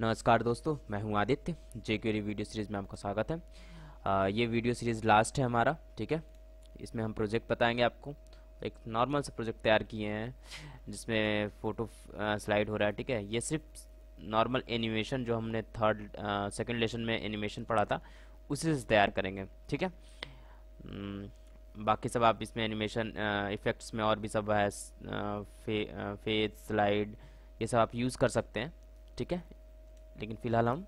नमस्कार दोस्तों मैं हूं Aditya jQuery video series में आपका स्वागत है आ, ये वीडियो सीरीज़ लास्ट है हमारा ठीक है इसमें हम प्रोजेक्ट बताएंगे आपको एक नॉर्मल से प्रोजेक्ट तैयार किए हैं जिसमें फ़ोटो स्लाइड हो रहा है ठीक है ये सिर्फ नॉर्मल एनिमेशन जो हमने थर्ड सेकेंड लेसन में एनिमेशन पढ़ा था उसी से तैयार करेंगे ठीक है हम्म, बाकी सब आप इसमें एनिमेशन इफ़ेक्ट्स में और भी सब है फेस स्लाइड ये सब आप यूज़ कर सकते हैं ठीक है लेकिन फ़िलहाल हम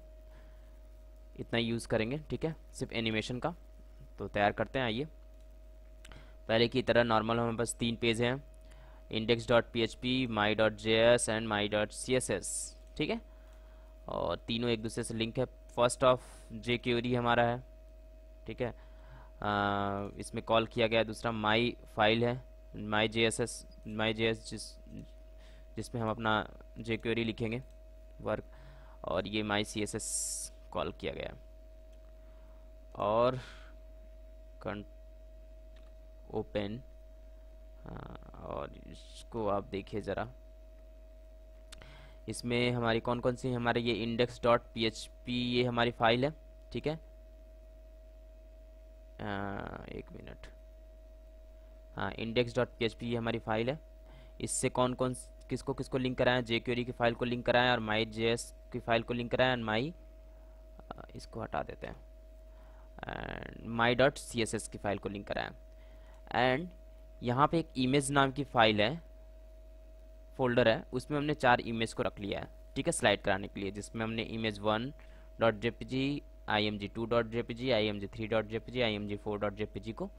इतना यूज़ करेंगे ठीक है सिर्फ एनिमेशन का तो तैयार करते हैं आइए पहले की तरह नॉर्मल हमारे पास तीन पेज हैं index dot P H P my dot J S and my dot C S S ठीक है और तीनों एक दूसरे से लिंक है फर्स्ट ऑफ जे क्यूरी हमारा है ठीक है आ, इसमें कॉल किया गया दूसरा माई फाइल है my J S S my J S जिस जिसमें हम अपना जे क्यूरी लिखेंगे वर्क और ये my C S S call किया गया और ओपन हाँ, और इसको आप देखिए ज़रा इसमें हमारी कौन कौन सी हमारे ये index dot P H P ये हमारी फाइल है ठीक है आ, हाँ, एक मिनट हाँ index dot P H P ये हमारी फाइल है इससे कौन कौन किसको किसको लिंक कराएं जे क्यूरी की फाइल को लिंक कराएं और माई जे की फाइल को लिंक कराएं एंड माई इसको हटा देते हैं and my dot C S S की फ़ाइल को लिंक कराएं एंड यहाँ पे एक इमेज नाम की फ़ाइल है फोल्डर है उसमें हमने चार इमेज को रख लिया है ठीक है स्लाइड कराने के लिए जिसमें हमने image one dot J P G I M G two dot J P G I M G three dot J P G I M G four dot J P G को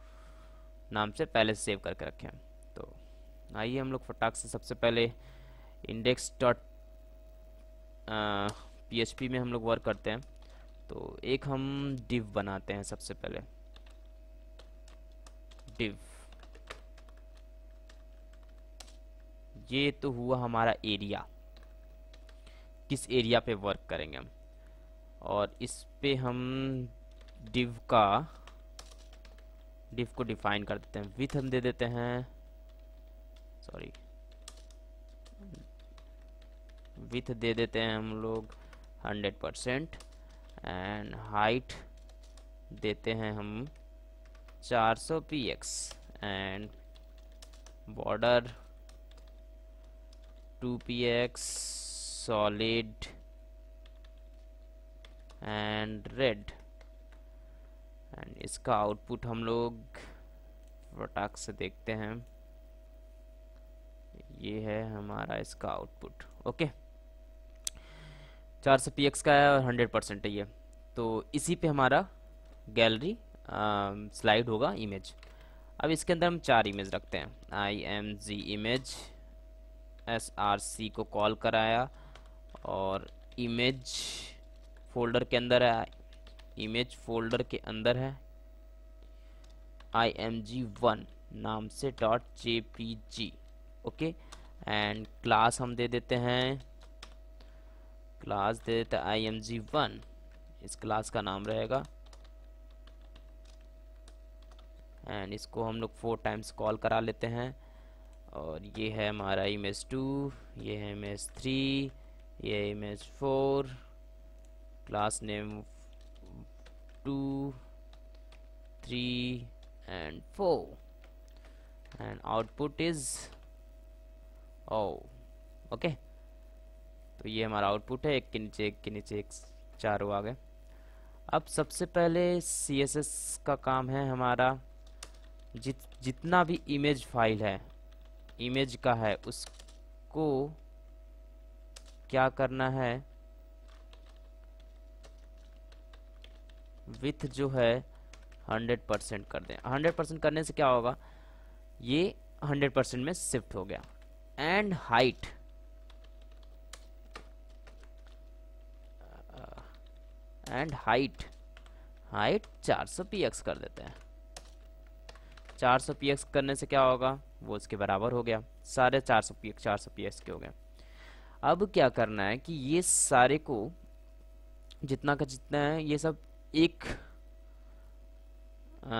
नाम से पहले save करके रखे हैं आइए हम लोग फटाक से सबसे पहले इंडेक्स डॉट पी में हम लोग वर्क करते हैं तो एक हम डिव बनाते हैं सबसे पहले डिव ये तो हुआ हमारा एरिया किस एरिया पे वर्क करेंगे हम और इस पे हम डिव का डिव को डिफाइन कर देते हैं विथ हम दे देते हैं सॉरी विथ दे देते हैं हम लोग हंड्रेड परसेंट एंड हाइट देते हैं हम 400 सौ P X and border two P X solid and red and इसका आउटपुट हम लोग प्रोडक्ट से देखते हैं ये है हमारा इसका आउटपुट ओके चार सौ पी का है और हंड्रेड परसेंट है ये तो इसी पे हमारा गैलरी स्लाइड um, होगा इमेज अब इसके अंदर हम चार इमेज रखते हैं I M G image S R C को कॉल कराया और इमेज फोल्डर के अंदर है इमेज फोल्डर के अंदर है आई एम जी वन नाम से dot J P G okay and class हम दे देते हैं क्लास दे देते हैं आई एम जी वन इस क्लास का नाम रहेगा एंड इसको हम लोग फोर टाइम्स कॉल करा लेते हैं और ये है हमारा इम एस टू ये है एम एस थ्री ये M S four class name two three and four and output is O oh, okay तो ये हमारा आउटपुट है एक के नीचे एक के नीचे एक चारों आ गए अब सबसे पहले सी एस एस का काम है हमारा जित जितना भी इमेज फाइल है इमेज का है उसको क्या करना है विथ जो है हंड्रेड परसेंट कर दें हंड्रेड परसेंट करने से क्या होगा ये हंड्रेड परसेंट में शिफ्ट हो गया and height and height height 400 X कर देते हैं 400 एक्स करने से क्या होगा वो इसके बराबर हो गया सारे 400 सौ पी एक्स के हो गए अब क्या करना है कि ये सारे को जितना का जितना है ये सब एक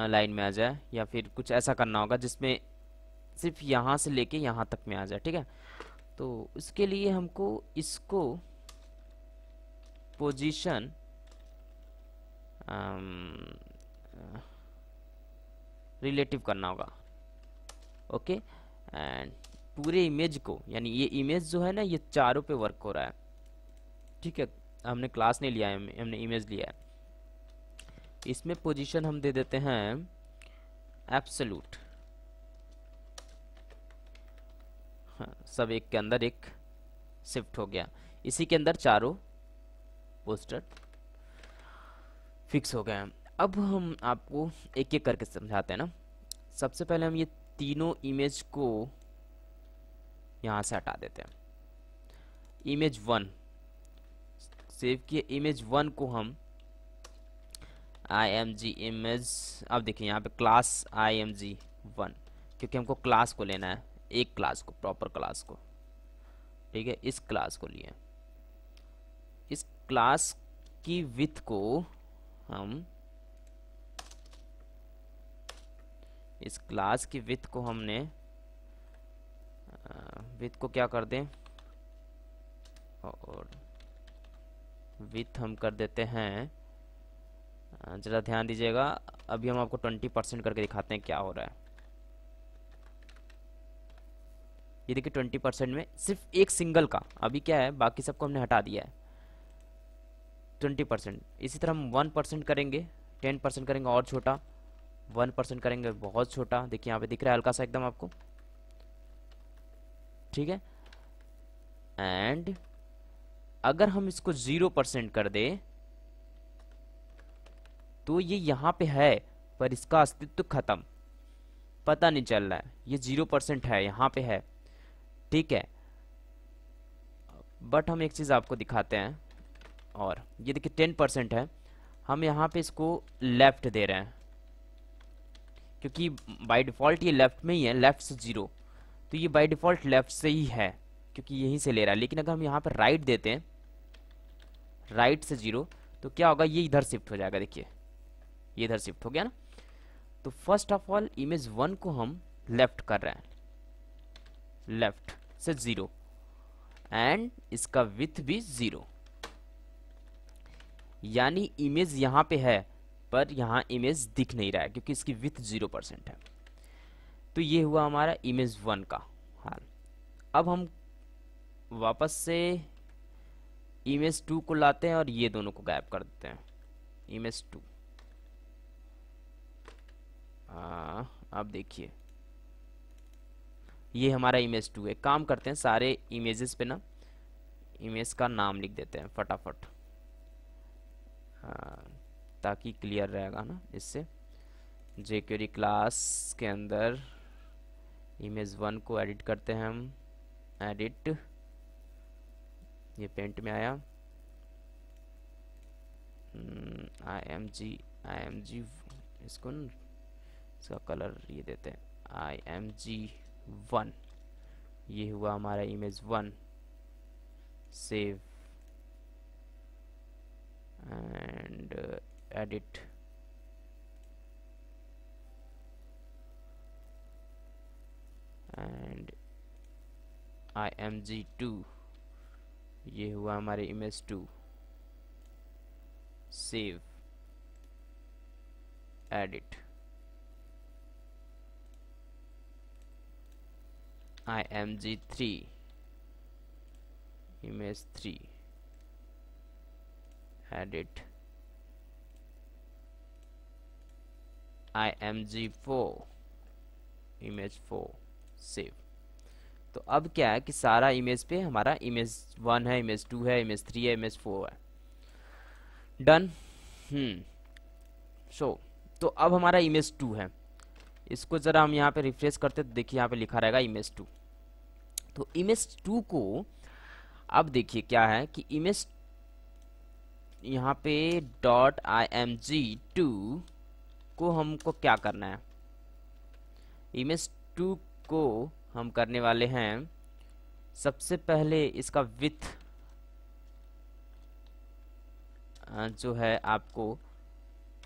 लाइन में आ जाए या फिर कुछ ऐसा करना होगा जिसमें सिर्फ यहाँ से लेके यहाँ तक में आ जाए ठीक है तो उसके लिए हमको इसको पोजीशन रिलेटिव um, करना होगा ओके एंड पूरे इमेज को यानी ये इमेज जो है ना ये चारों पे वर्क हो रहा है ठीक है हमने क्लास नहीं लिया है हमने इमेज लिया है इसमें पोजीशन हम दे देते हैं एप्सलूट सब एक के अंदर एक शिफ्ट हो गया इसी के अंदर चारों पोस्टर फिक्स हो गए हैं अब हम आपको एक एक करके समझाते हैं ना सबसे पहले हम ये तीनों इमेज को यहाँ से हटा देते हैं इमेज वन सेव किए इमेज वन को हम आई एम जी इमेज अब देखिए यहाँ पे class I M G one क्योंकि हमको क्लास को लेना है एक क्लास को प्रॉपर क्लास को ठीक है इस क्लास को लिए इस क्लास की विथ को हम इस क्लास की विथ को हमने विथ को क्या कर दें और विथ हम कर देते हैं ज़रा ध्यान दीजिएगा अभी हम आपको ट्वेंटी परसेंट करके दिखाते हैं क्या हो रहा है ये देखिए ट्वेंटी परसेंट में सिर्फ एक सिंगल का अभी क्या है बाकी सबको हमने हटा दिया है ट्वेंटी परसेंट इसी तरह हम वन परसेंट करेंगे टेन परसेंट करेंगे और छोटा वन परसेंट करेंगे बहुत छोटा देखिए यहाँ पे दिख रहा है हल्का सा एकदम आपको ठीक है एंड अगर हम इसको जीरो परसेंट कर दे तो ये यहाँ पे है पर इसका अस्तित्व खत्म पता नहीं चल रहा है ये जीरो परसेंट है यहाँ पे है ठीक है बट हम एक चीज़ आपको दिखाते हैं और ये देखिए टेन परसेंट है हम यहाँ पे इसको लेफ्ट दे रहे हैं क्योंकि बाय डिफ़ॉल्ट ये लेफ्ट में ही है लेफ्ट से ज़ीरो तो ये बाय डिफ़ॉल्ट लेफ्ट से ही है क्योंकि यहीं से ले रहा है लेकिन अगर हम यहाँ पर राइट देते हैं राइट से ज़ीरो तो क्या होगा ये इधर शिफ्ट हो जाएगा देखिए ये इधर शिफ्ट हो गया ना तो first of all image one को हम लेफ्ट कर रहे हैं लेफ्ट से ज़ीरो एंड इसका विथ भी ज़ीरो यानी इमेज यहां पे है पर यहां इमेज दिख नहीं रहा है क्योंकि इसकी विथ ज़ीरो परसेंट है तो ये हुआ हमारा इमेज वन का हाल अब हम वापस से इमेज टू को लाते हैं और ये दोनों को गायब कर देते हैं इमेज टू आप देखिए ये हमारा इमेज टू है काम करते हैं सारे इमेजेस पे ना इमेज का नाम लिख देते हैं फटाफट हाँ, ताकि क्लियर रहेगा ना इससे जे क्यूरी क्लास के अंदर इमेज वन को एडिट करते हैं हम एडिट ये पेंट में आया आई एम जी आई एम जी इसको न इसका कलर ये देते हैं आई एम जी वन ये हुआ हमारा image one save and edit and I M G two ये हुआ हमारे image two save edit img3 image 3 edit img4 image 4 save तो अब क्या है कि सारा इमेज पे हमारा इमेज वन है इमेज टू है इमेज थ्री है इमेज फोर है डन हम्म सो तो अब हमारा इमेज टू है इसको ज़रा हम यहाँ पे रिफ्रेश करते तो देखिए यहाँ पे लिखा रहेगा इमेज टू तो इमेज टू को अब देखिए क्या है कि इमेज यहाँ पे dot I M G two को हमको क्या करना है इमेज टू को हम करने वाले हैं सबसे पहले इसका विथ जो है आपको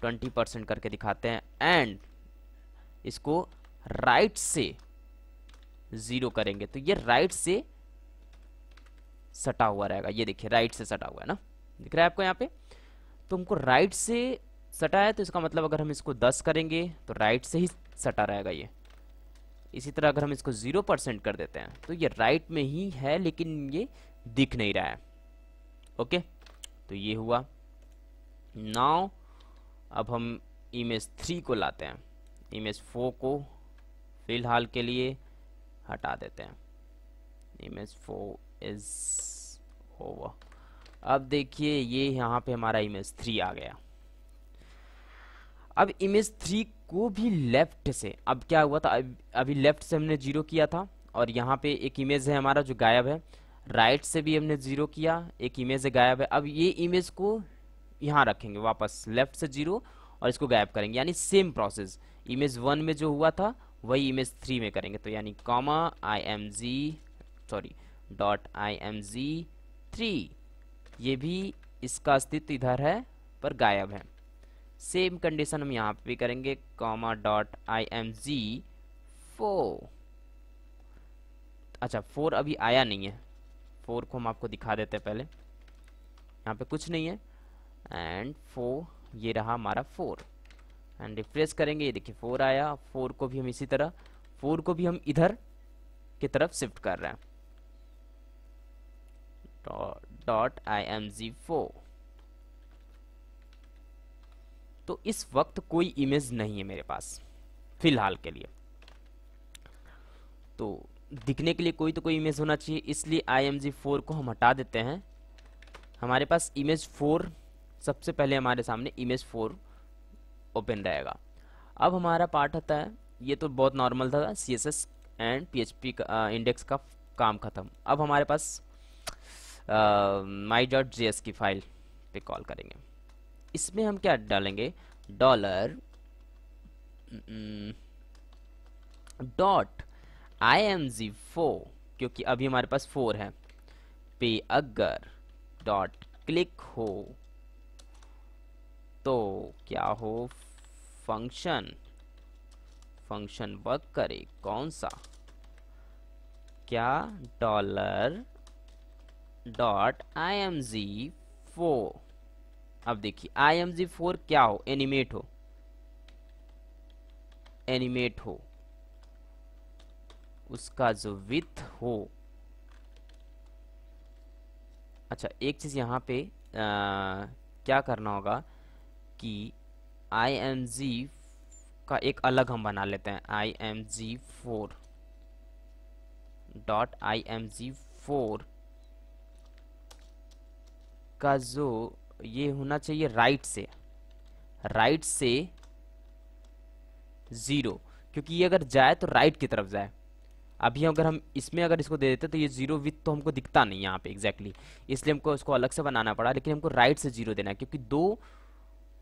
ट्वेंटी परसेंट करके दिखाते हैं एंड इसको राइट से ज़ीरो करेंगे तो ये राइट से सटा हुआ रहेगा ये देखिए राइट से सटा हुआ है ना दिख रहा है आपको यहाँ पे तो हमको राइट से सटा है तो इसका मतलब अगर हम इसको दस करेंगे तो राइट से ही सटा रहेगा ये इसी तरह अगर हम इसको ज़ीरो परसेंट कर देते हैं तो ये राइट में ही है लेकिन ये दिख नहीं रहा है ओके तो ये हुआ नाउ अब हम इमेज थ्री को लाते हैं इमेज फोर को फिलहाल के लिए हटा देते हैं इमेज फो इज ओवर अब देखिए ये यहाँ पे हमारा इमेज थ्री आ गया अब इमेज थ्री को भी लेफ्ट से अब क्या हुआ था अभी लेफ्ट से हमने जीरो किया था और यहाँ पे एक इमेज है हमारा जो गायब है राइट से भी हमने जीरो किया एक इमेज है गायब है अब ये इमेज को यहाँ रखेंगे वापस लेफ्ट से जीरो और इसको गायब करेंगे यानी सेम प्रोसेस इमेज वन में जो हुआ था वही इमेज थ्री में करेंगे तो यानी comma I M G sorry dot I M G three ये भी इसका अस्तित्व इधर है पर गायब है सेम कंडीशन हम यहाँ पे भी करेंगे comma dot I M G four अच्छा फोर अभी आया नहीं है फोर को हम आपको दिखा देते हैं पहले यहाँ पे कुछ नहीं है एंड फोर ये रहा हमारा फोर एंड रिफ्रेश करेंगे ये देखिए फोर आया फोर को भी हम इसी तरह फोर को भी हम इधर की तरफ शिफ्ट कर रहे हैं dot I M G four तो इस वक्त कोई इमेज नहीं है मेरे पास फिलहाल के लिए तो दिखने के लिए कोई तो कोई इमेज होना चाहिए इसलिए आई एम जी फोर को हम हटा देते हैं हमारे पास इमेज फोर सबसे पहले हमारे सामने इमेज फोर ओपन रहेगा अब हमारा पार्ट आता है ये तो बहुत नॉर्मल था C S S and P H P का इंडेक्स का काम ख़त्म अब हमारे पास माई डॉट जी एस की फाइल पे कॉल करेंगे इसमें हम क्या डालेंगे dollar dot I M G four क्योंकि अभी हमारे पास फोर है पे अगर डॉट क्लिक हो तो क्या हो फंक्शन फंक्शन वर्क करे कौन सा क्या dollar dot I M G four अब देखिए आई एम जी फोर क्या हो एनिमेट हो एनिमेट हो उसका जो विथ हो अच्छा एक चीज़ यहां पे आ, क्या करना होगा कि आई एम जी का एक अलग हम बना लेते हैं I M G four dot I M G four का जो ये होना चाहिए राइट से राइट से ज़ीरो क्योंकि ये अगर जाए तो राइट की तरफ जाए अभी अगर हम इसमें अगर इसको दे देते तो ये जीरो विथ तो हमको दिखता नहीं यहाँ पे एग्जैक्टली exactly. इसलिए हमको इसको अलग से बनाना पड़ा लेकिन हमको राइट से जीरो देना है क्योंकि दो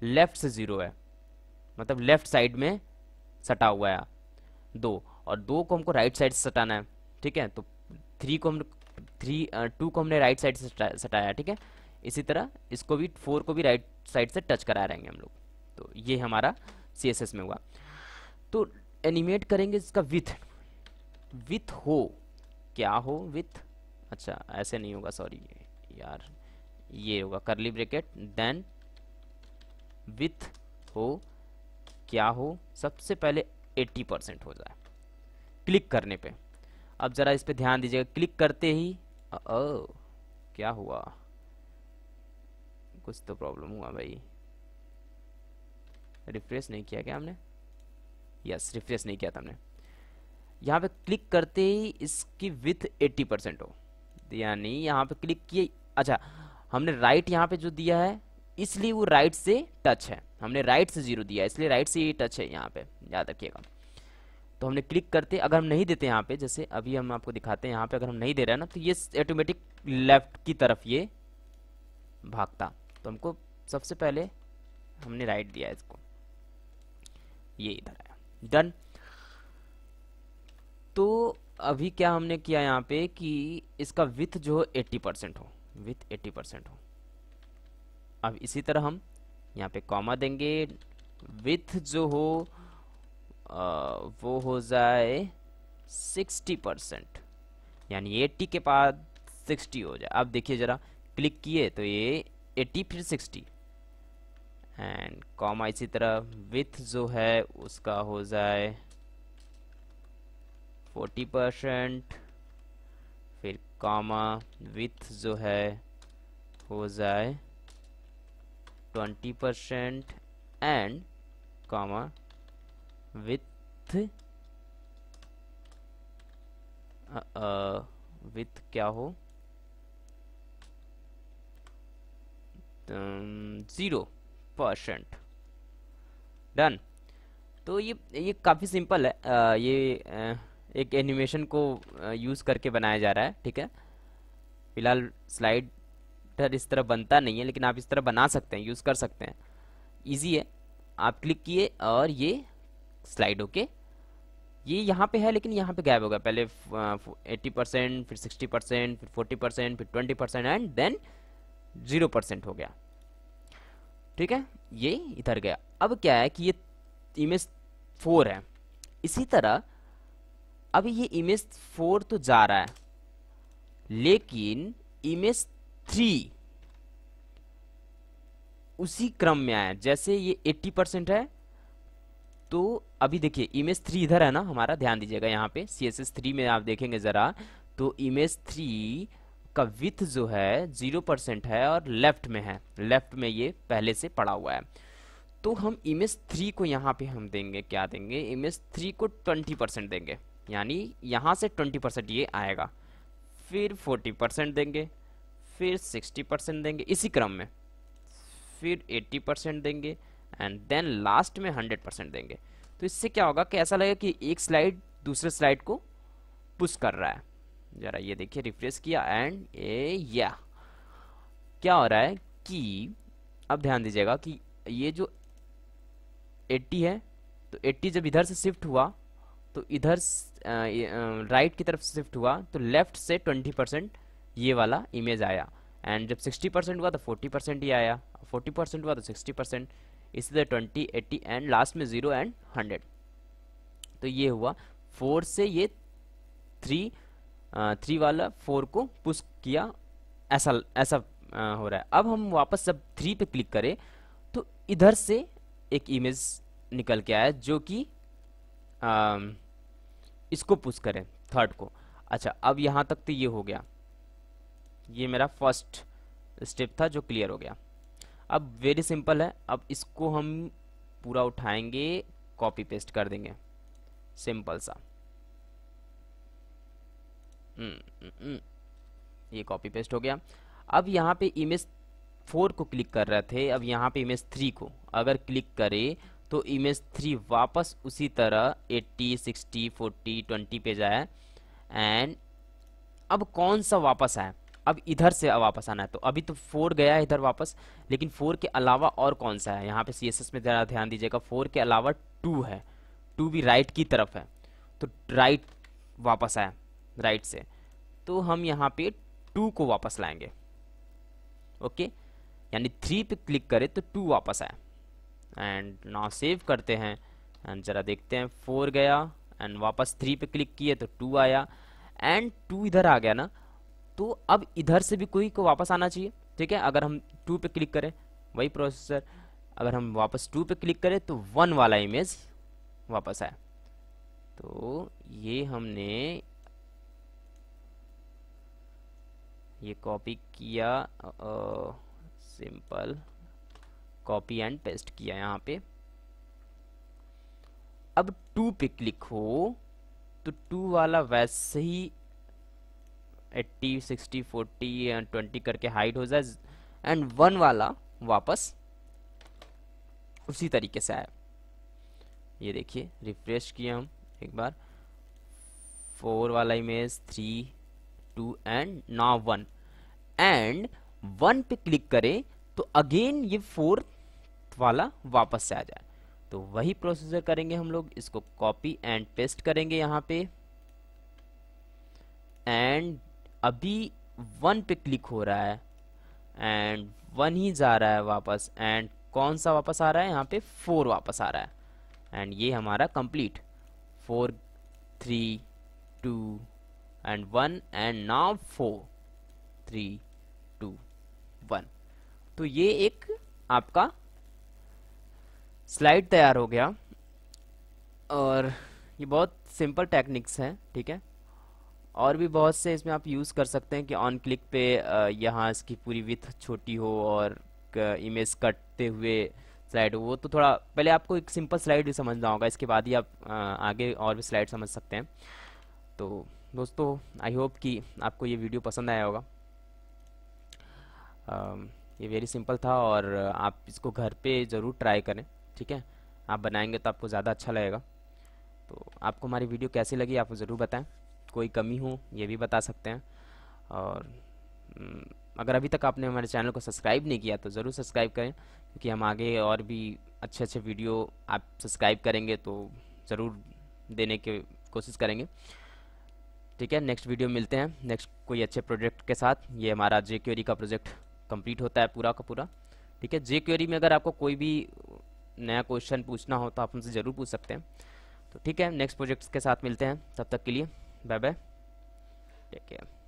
लेफ्ट से जीरो है मतलब लेफ्ट साइड में सटा हुआ है दो और दो को हमको राइट साइड से सटाना है ठीक है तो थ्री को हम थ्री टू को हमने राइट साइड से सटाया ठीक है इसी तरह इसको भी फोर को भी राइट साइड से टच करा रहेंगे हम लोग तो ये हमारा सी में हुआ तो एनिमेट करेंगे इसका विथ विथ हो क्या हो विथ अच्छा ऐसे नहीं होगा सॉरी यार ये होगा करली ब्रेकेट देन विथ हो क्या हो सबसे पहले 80 परसेंट हो जाए क्लिक करने पे अब ज़रा इस पे ध्यान दीजिएगा क्लिक करते ही ओ, ओ क्या हुआ कुछ तो प्रॉब्लम हुआ भाई रिफ्रेश नहीं किया क्या हमने यस रिफ्रेश नहीं किया था हमने यहाँ पे क्लिक करते ही इसकी विथ 80 परसेंट हो यानी यहाँ पे क्लिक किए अच्छा हमने राइट यहाँ पे जो दिया है इसलिए वो राइट से टच है हमने राइट से जीरो दिया इसलिए राइट से ये टच है यहाँ पे याद रखिएगा तो हमने क्लिक करते अगर हम नहीं देते यहाँ पे जैसे अभी हम आपको दिखाते हैं यहाँ पे अगर हम नहीं दे रहे हैं ना तो ये ऑटोमेटिक लेफ्ट की तरफ ये भागता तो हमको सबसे पहले हमने राइट दिया इसको ये इधर आया डन तो अभी क्या हमने किया यहाँ पे कि इसका विथ जो है एट्टी परसेंट हो विथ एट्टी परसेंट हो अब इसी तरह हम यहाँ पे कॉमा देंगे विथ जो हो आ, वो हो जाए सिक्सटी परसेंट यानी एट्टी के बाद सिक्सटी हो जाए आप देखिए ज़रा क्लिक किए तो ये एट्टी फिर सिक्सटी एंड कॉमा इसी तरह विथ जो है उसका हो जाए फोर्टी परसेंट फिर कॉमा विथ जो है हो जाए twenty percent and comma width width क्या हो ज़ीरो परसेंट डन तो ये ये काफ़ी सिंपल है आ, uh, ये uh, एक एनिमेशन को यूज़ uh, करके बनाया जा रहा है ठीक है फिलहाल स्लाइड डर इस तरह बनता नहीं है लेकिन आप इस तरह बना सकते हैं यूज़ कर सकते हैं ईजी है आप क्लिक किए और ये स्लाइड ओके ये यहाँ पे है लेकिन यहाँ पे गायब होगा पहले एट्टी परसेंट फिर सिक्सटी परसेंट फिर फोर्टी परसेंट फिर twenty percent and then zero percent हो गया ठीक है ये इधर गया अब क्या है कि ये इमेज फोर है इसी तरह अभी ये इमेज फोर तो जा रहा है लेकिन इमेज थ्री उसी क्रम में आया जैसे ये एट्टी परसेंट है तो अभी देखिए इमेज थ्री इधर है ना हमारा ध्यान दीजिएगा यहाँ पे सी एस एस थ्री में आप देखेंगे ज़रा तो इमेज थ्री का विथ जो है जीरो परसेंट है और लेफ्ट में है लेफ्ट में ये पहले से पड़ा हुआ है तो हम इमेज थ्री को यहाँ पे हम देंगे क्या देंगे इमेज थ्री को ट्वेंटी परसेंट देंगे यानी यहाँ से ट्वेंटी परसेंट ये आएगा फिर फोर्टी परसेंट देंगे फिर 60 परसेंट देंगे इसी क्रम में फिर 80 परसेंट देंगे एंड देन लास्ट में 100 परसेंट देंगे तो इससे क्या होगा कि ऐसा लगेगा कि एक स्लाइड दूसरे स्लाइड को पुश कर रहा है ज़रा ये देखिए रिफ्रेश किया एंड ए या क्या हो रहा है कि अब ध्यान दीजिएगा कि ये जो 80 है तो 80 जब इधर से शिफ्ट हुआ तो इधर राइट की तरफ शिफ्ट हुआ तो लेफ्ट से 20 परसेंट ये वाला इमेज आया एंड जब 60 परसेंट हुआ तो 40 परसेंट ही आया 40 परसेंट हुआ तो 60 परसेंट इसी तरह ट्वेंटी एट्टी एंड लास्ट में ज़ीरो एंड हंड्रेड तो ये हुआ फोर से ये थ्री थ्री वाला फोर को पुश किया ऐसा ऐसा आ, हो रहा है अब हम वापस जब थ्री पे क्लिक करें तो इधर से एक इमेज निकल के आया जो कि इसको पुश करें थर्ड को अच्छा अब यहाँ तक तो ये हो गया ये मेरा फर्स्ट स्टेप था जो क्लियर हो गया अब वेरी सिंपल है अब इसको हम पूरा उठाएंगे कॉपी पेस्ट कर देंगे सिंपल सा हम्म, हम्म, हम्म। ये कॉपी पेस्ट हो गया अब यहाँ पे इमेज फोर को क्लिक कर रहे थे अब यहाँ पे इमेज थ्री को अगर क्लिक करें तो इमेज थ्री वापस उसी तरह 80, 60, 40, 20 पे जाए एंड अब कौन सा वापस आए अब इधर से वापस आना है तो अभी तो फोर गया है इधर वापस लेकिन फोर के अलावा और कौन सा है यहाँ पे सी में ज़रा ध्यान दीजिएगा फोर के अलावा टू है टू भी राइट की तरफ है तो राइट वापस आया राइट से तो हम यहाँ पे टू को वापस लाएंगे ओके यानी थ्री पे क्लिक करें तो टू वापस आया एंड नाउ सेव करते हैं एंड ज़रा देखते हैं फोर गया एंड वापस थ्री पे क्लिक किए तो टू आया एंड टू इधर आ गया ना तो अब इधर से भी कोई को वापस आना चाहिए ठीक है अगर हम टू पे क्लिक करें वही प्रोसेसर अगर हम वापस टू पे क्लिक करें तो वन वाला इमेज वापस आया तो ये हमने ये कॉपी किया सिंपल कॉपी एंड पेस्ट किया यहाँ पे अब टू पे क्लिक हो तो टू वाला वैसे ही eighty sixty forty and twenty करके हाइट हो जाए एंड वन वाला वापस उसी तरीके से आया ये देखिए रिफ्रेश किया हम एक बार फोर वाला इमेज थ्री टू एंड ना वन एंड वन पे क्लिक करें तो अगेन ये फोर वाला वापस से आ जाए तो वही प्रोसीजर करेंगे हम लोग इसको कॉपी एंड पेस्ट करेंगे यहाँ पे एंड अभी वन पे क्लिक हो रहा है एंड वन ही जा रहा है वापस एंड कौन सा वापस आ रहा है यहाँ पे फोर वापस आ रहा है एंड ये हमारा complete four three two and one and now four three two one तो ये एक आपका स्लाइड तैयार हो गया और ये बहुत सिंपल टेक्निक्स हैं ठीक है और भी बहुत से इसमें आप यूज़ कर सकते हैं कि ऑन क्लिक पे यहाँ इसकी पूरी विथ छोटी हो और इमेज कटते हुए स्लाइड हो वो तो थोड़ा पहले आपको एक सिंपल स्लाइड भी समझना होगा इसके बाद ही आप आगे और भी स्लाइड समझ सकते हैं तो दोस्तों आई होप कि आपको ये वीडियो पसंद आया होगा ये वेरी सिंपल था और आप इसको घर पर ज़रूर ट्राई करें ठीक है आप बनाएंगे तो आपको ज़्यादा अच्छा लगेगा तो आपको हमारी वीडियो कैसी लगी आप ज़रूर बताएं कोई कमी हो ये भी बता सकते हैं और हम्म, अगर अभी तक आपने हमारे चैनल को सब्सक्राइब नहीं किया तो ज़रूर सब्सक्राइब करें क्योंकि हम आगे और भी अच्छे अच्छे वीडियो आप सब्सक्राइब करेंगे तो ज़रूर देने की कोशिश करेंगे ठीक है नेक्स्ट वीडियो मिलते हैं नेक्स्ट कोई अच्छे प्रोजेक्ट के साथ ये हमारा जे क्यूरी का प्रोजेक्ट कंप्लीट होता है पूरा का पूरा ठीक है जे क्यूरी में अगर आपको कोई भी नया क्वेश्चन पूछना हो तो आप हमसे ज़रूर पूछ सकते हैं तो ठीक है नेक्स्ट प्रोजेक्ट्स के साथ मिलते हैं तब तक के लिए bye bye take care